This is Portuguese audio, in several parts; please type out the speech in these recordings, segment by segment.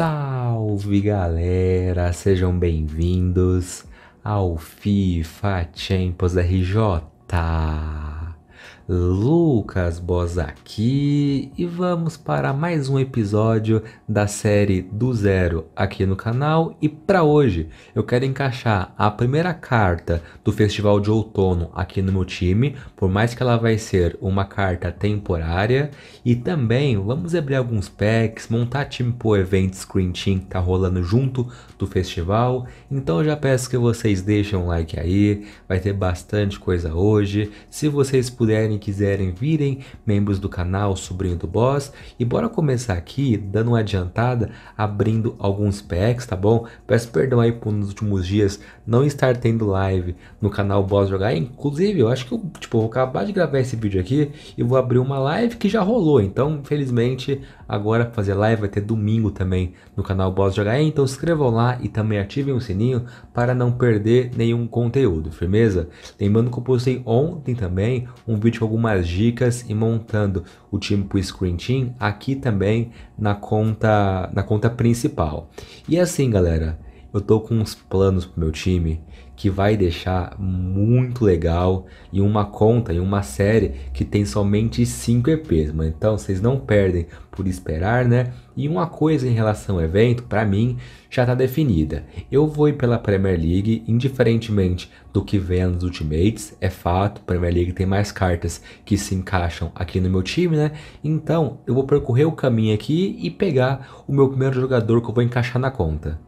Salve galera, sejam bem-vindos ao FIFA Champions RJ. Lucas Boz aqui e vamos para mais um episódio da série do zero aqui no canal e para hoje eu quero encaixar a primeira carta do Festival de Outono aqui no meu time, por mais que ela vai ser uma carta temporária e também vamos abrir alguns packs, montar time pro evento Screen Team que tá rolando junto do festival, então eu já peço que vocês deixem um like aí, vai ter bastante coisa hoje, se vocês puderem quiserem virem, membros do canal Sobrinho do Boss. E bora começar aqui, dando uma adiantada, abrindo alguns packs, tá bom? Peço perdão aí por nos últimos dias não estar tendo live no canal Boss Jogar. Inclusive, eu acho que eu tipo, vou acabar de gravar esse vídeo aqui e vou abrir uma live que já rolou. Então, felizmente, agora fazer live vai ter domingo também no canal Boss Jogar. Então, inscrevam lá e também ativem o sininho para não perder nenhum conteúdo, firmeza? Lembrando que eu postei ontem também um vídeo gente algumas dicas e montando o time para o Screen Team aqui também na conta, na conta principal. E assim, galera, eu tô com uns planos pro meu time que vai deixar muito legal e uma conta e uma série que tem somente 5 EPs, mano. Então vocês não perdem por esperar, né? E uma coisa em relação ao evento, para mim, já tá definida. Eu vou ir pela Premier League, indiferentemente do que venha nos Ultimates, é fato, Premier League tem mais cartas que se encaixam aqui no meu time, né? Então, eu vou percorrer o caminho aqui e pegar o meu primeiro jogador que eu vou encaixar na conta.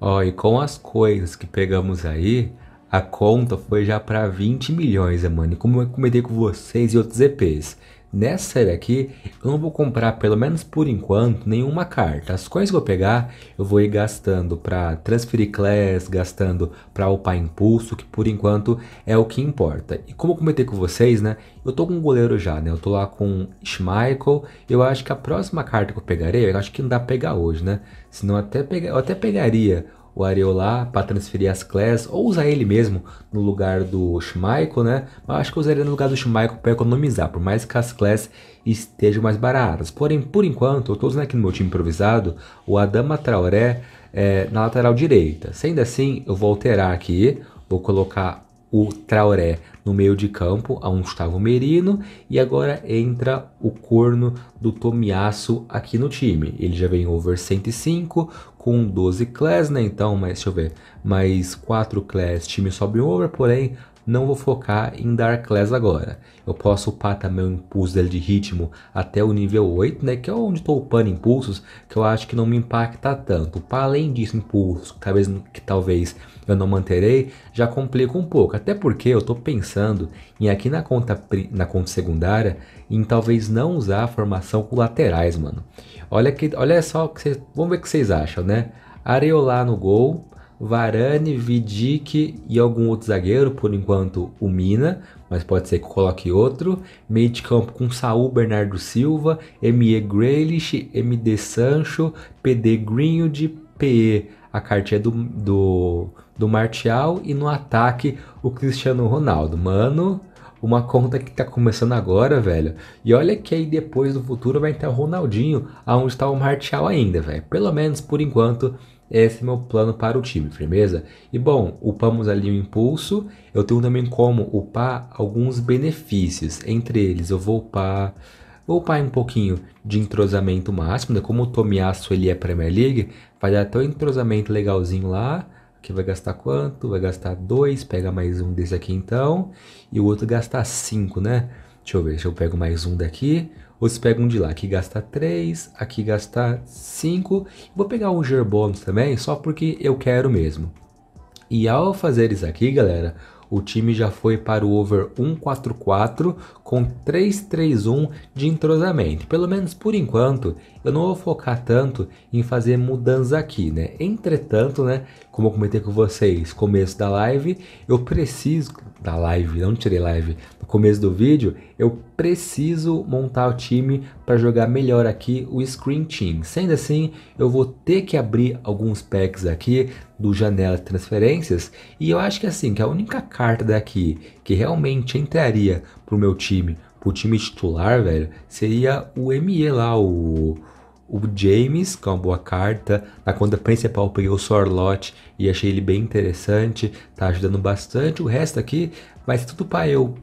Ó, e com as coisas que pegamos aí, a conta foi já para 20 milhões, mano. E como eu comentei com vocês e outros EPs, Nessa série aqui, eu não vou comprar, pelo menos por enquanto, nenhuma carta. As coisas que eu pegar, eu vou ir gastando para transferir class, gastando para upar impulso, que por enquanto é o que importa. E como eu comentei com vocês, né? Eu tô com um goleiro já, né? Eu tô lá com Schmeichel. Eu acho que a próxima carta que eu pegarei, eu acho que não dá pra pegar hoje, né? Senão até pegar, eu até pegaria o Areolá para transferir as Class ou usar ele mesmo no lugar do Schmeichel, né? Mas acho que eu usaria no lugar do Schmeichel para economizar, por mais que as Class estejam mais baratas. Porém, por enquanto, eu estou usando aqui no meu time improvisado o Adama Traoré é, na lateral direita. Sendo assim, eu vou alterar aqui, vou colocar o Traoré no meio de campo a um Gustavo Merino e agora entra o corno do Tomiasso aqui no time. Ele já vem over 105 com 12 class, né? Então, mas deixa eu ver, mais 4 class, time sobe over, porém não vou focar em Darkless agora. Eu posso upar também o impulso dele de ritmo até o nível 8, né? Que é onde estou upando impulsos, que eu acho que não me impacta tanto. Para além disso, impulsos que talvez, que talvez eu não manterei, já complica um pouco. Até porque eu estou pensando em aqui na conta, na conta secundária, em talvez não usar a formação com laterais, mano. Olha, que, olha só, que vocês, vamos ver o que vocês acham, né? Areolar no gol, Varane, Vidic e algum outro zagueiro, por enquanto o Mina, mas pode ser que coloque outro. Meio de campo com Saul Bernardo Silva, ME Grealish, MD Sancho, PD Greenwood, PE a cartinha do, do, do Martial e no ataque o Cristiano Ronaldo. Mano, uma conta que tá começando agora, velho. E olha que aí depois no futuro vai ter o Ronaldinho, aonde tá o Martial ainda, velho. Pelo menos por enquanto esse é meu plano para o time, firmeza? E bom, upamos ali o impulso. Eu tenho também como upar alguns benefícios. Entre eles, eu vou upar, vou upar um pouquinho de entrosamento máximo. Né? Como o Tomiasso ele é Premier League, vai dar até um entrosamento legalzinho lá. Que vai gastar quanto? Vai gastar dois. Pega mais um desse aqui então. E o outro gastar cinco, né? Deixa eu ver, se eu pego mais um daqui você pega um de lá, aqui gasta 3, aqui gasta 5. Vou pegar um gerbônus também, só porque eu quero mesmo. E ao fazer isso aqui, galera, o time já foi para o over 144 com 3-3-1 de entrosamento. Pelo menos por enquanto, eu não vou focar tanto em fazer mudança aqui, né? Entretanto, né, como eu comentei com vocês, no começo da live, eu preciso da live, não tirei live, no começo do vídeo, eu preciso montar o time para jogar melhor aqui o Screen Team. Sendo assim, eu vou ter que abrir alguns packs aqui do janela de transferências e eu acho que assim, que a única carta daqui que realmente entraria para o meu time, para o time titular, velho, seria o ME lá, o o James, que é uma boa carta. Na conta principal peguei o Sorlot e achei ele bem interessante, tá ajudando bastante. O resto aqui vai ser tudo para eu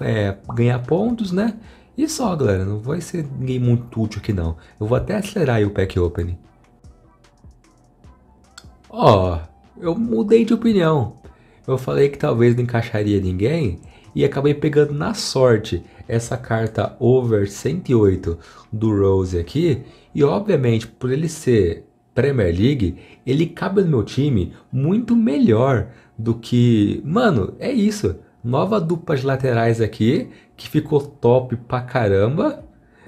é, ganhar pontos, né? E só, galera, não vai ser ninguém muito útil aqui não. Eu vou até acelerar o pack opening. Ó, oh, eu mudei de opinião. Eu falei que talvez não encaixaria ninguém e acabei pegando na sorte essa carta over 108 do Rose aqui, e obviamente por ele ser Premier League, ele cabe no meu time muito melhor do que. Mano, é isso. Nova dupla de laterais aqui, que ficou top pra caramba.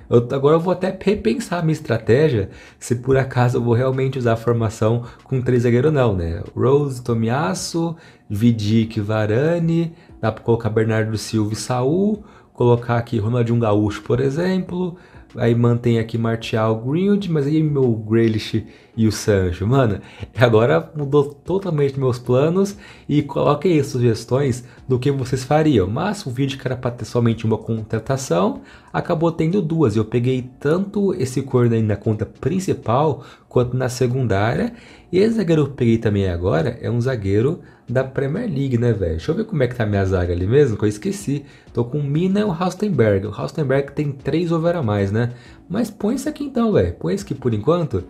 Eu, agora eu vou até repensar minha estratégia, se por acaso eu vou realmente usar a formação com três zagueiros não, né? Rose, Tomiasso, Vidic, Varane, dá pra colocar Bernardo Silva e Saul, colocar aqui Ronaldinho Gaúcho, por exemplo, aí mantém aqui Martial Greenwood, mas aí meu Grealish e o Sancho, mano, agora mudou totalmente meus planos e coloquem aí sugestões do que vocês fariam, mas o vídeo que era para ter somente uma contratação, acabou tendo duas, eu peguei tanto esse corno aí na conta principal, quanto na secundária, e esse zagueiro que eu peguei também agora é um zagueiro da Premier League, né, velho? Deixa eu ver como é que tá a minha zaga ali mesmo, que eu esqueci. Tô com o Mina e o Rastenberg. O Rastenberg tem três over a mais, né? Mas põe isso aqui então, velho. Põe isso que por enquanto.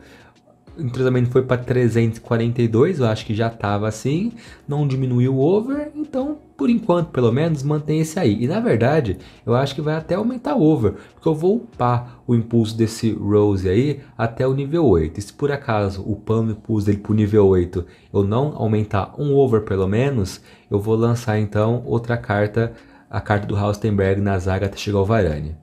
O entrosamento foi para 342, eu acho que já tava assim. Não diminuiu o over, então por enquanto, pelo menos, mantém esse aí. E na verdade, eu acho que vai até aumentar o over, porque eu vou upar o impulso desse Rose aí até o nível 8. E se por acaso o pano impulso dele para o nível 8, eu não aumentar um over pelo menos, eu vou lançar então outra carta, a carta do Haustenberg na zaga até chegar ao Varane.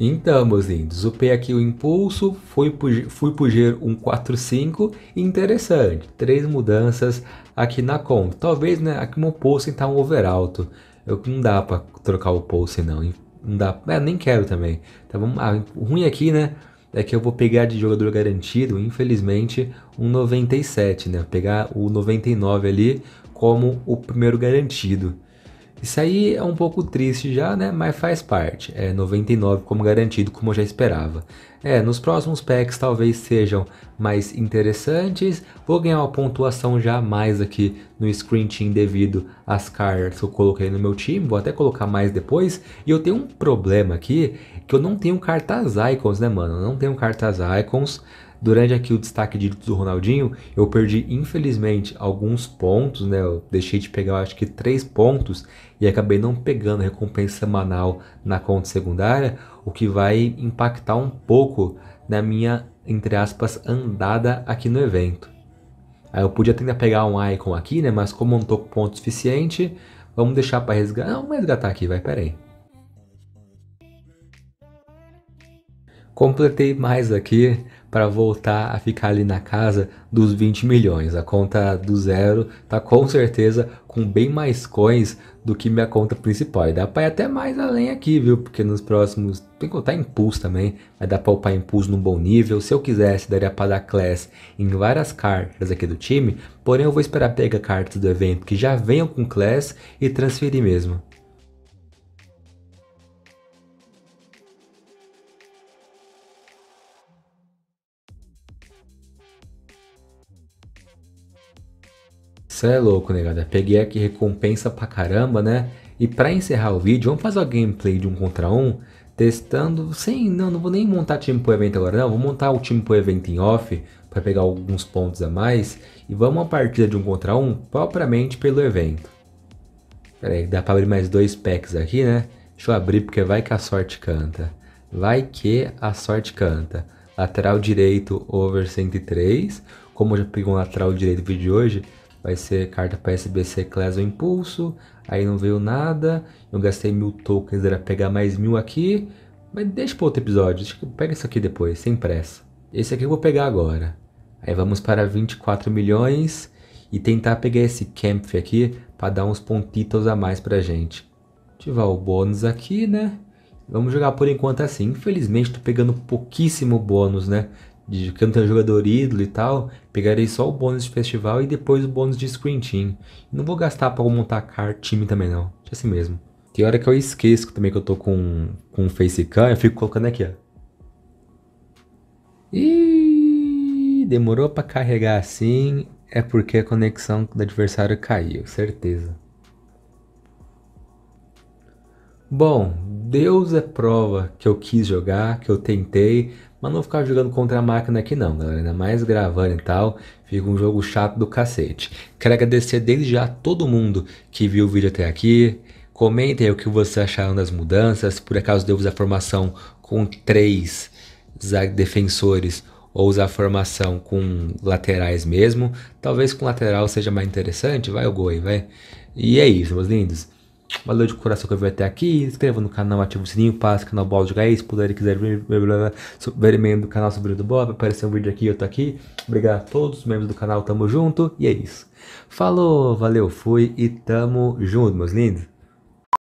Então, meus lindos, upei aqui o impulso, fui, fui puger um 4.5, interessante, três mudanças aqui na conta. Talvez, né, aqui meu pulse tá um over alto, eu, não dá para trocar o pulse não, não dá, é, nem quero também. Tá, vamos, ah, o ruim aqui, né, é que eu vou pegar de jogador garantido, infelizmente, um 97, né, pegar o 99 ali como o primeiro garantido. Isso aí é um pouco triste já, né? Mas faz parte. É 99 como garantido, como eu já esperava. É, nos próximos packs talvez sejam mais interessantes. Vou ganhar uma pontuação já mais aqui no screen team devido às cards que eu coloquei no meu time. Vou até colocar mais depois. E eu tenho um problema aqui que eu não tenho cartas icons, né, mano? Eu não tenho cartas icons. Durante aqui o destaque dito do Ronaldinho, eu perdi infelizmente alguns pontos, né? Eu deixei de pegar acho que três pontos e acabei não pegando recompensa semanal na conta secundária, o que vai impactar um pouco na minha, entre aspas, andada aqui no evento. Aí eu podia tentar pegar um icon aqui, né? Mas como não tô com ponto suficiente, vamos deixar para resgatar. Não, vamos resgatar aqui, vai, pera aí. Completei mais aqui para voltar a ficar ali na casa dos 20 milhões. A conta do zero tá com certeza com bem mais coins do que minha conta principal. E dá para ir até mais além aqui, viu? Porque nos próximos. Tem que contar impulso também. Vai dar para upar impulso num bom nível. Se eu quisesse, daria para dar class em várias cartas aqui do time. Porém, eu vou esperar pegar cartas do evento que já venham com class e transferir mesmo. Você é louco, negada. Peguei aqui recompensa pra caramba, né? E pra encerrar o vídeo, vamos fazer a gameplay de um contra um, testando, sem, não, não vou nem montar time pro evento agora não, vou montar o time pro evento em off, para pegar alguns pontos a mais, e vamos a partida de um contra um, propriamente pelo evento. Pera aí, dá pra abrir mais dois packs aqui, né? Deixa eu abrir porque vai que a sorte canta. Vai que a sorte canta. Lateral direito, over 103. Como eu já peguei um lateral direito do vídeo de hoje, vai ser carta para SBC Class Impulso. Aí não veio nada. Eu gastei mil tokens, era pegar mais mil aqui. Mas deixa para outro episódio. Pega isso aqui depois, sem pressa. Esse aqui eu vou pegar agora. Aí vamos para 24 milhões e tentar pegar esse Kempf aqui para dar uns pontitos a mais para gente. Ativar o bônus aqui, né? Vamos jogar por enquanto assim. Infelizmente, tô pegando pouquíssimo bônus, né? de cantar jogador ídolo e tal, pegarei só o bônus de festival e depois o bônus de screen team. Não vou gastar para montar car time também não, é assim mesmo. Tem hora que eu esqueço também que eu tô com, com facecam, eu fico colocando aqui, ó. E demorou para carregar assim, é porque a conexão do adversário caiu, certeza. Bom, Deus é prova que eu quis jogar, que eu tentei, mas não ficar jogando contra a máquina aqui não, galera. Ainda mais gravando e tal, fica um jogo chato do cacete. Quero agradecer desde já a todo mundo que viu o vídeo até aqui. Comentem o que vocês acharam das mudanças. Por acaso deu a formação com três defensores ou usar a formação com laterais mesmo. Talvez com lateral seja mais interessante. Vai o goi, vai. E é isso, meus lindos. Valeu de coração que eu vi até aqui. Inscreva no canal, ative o sininho, passe o canal Bola de Gaia. Se puder e quiser ver, ver, membro do canal Sobrinho do Bob, aparecer um vídeo aqui, eu tô aqui. Obrigado a todos os membros do canal, tamo junto. E é isso. Falou, valeu, fui e tamo junto, meus lindos.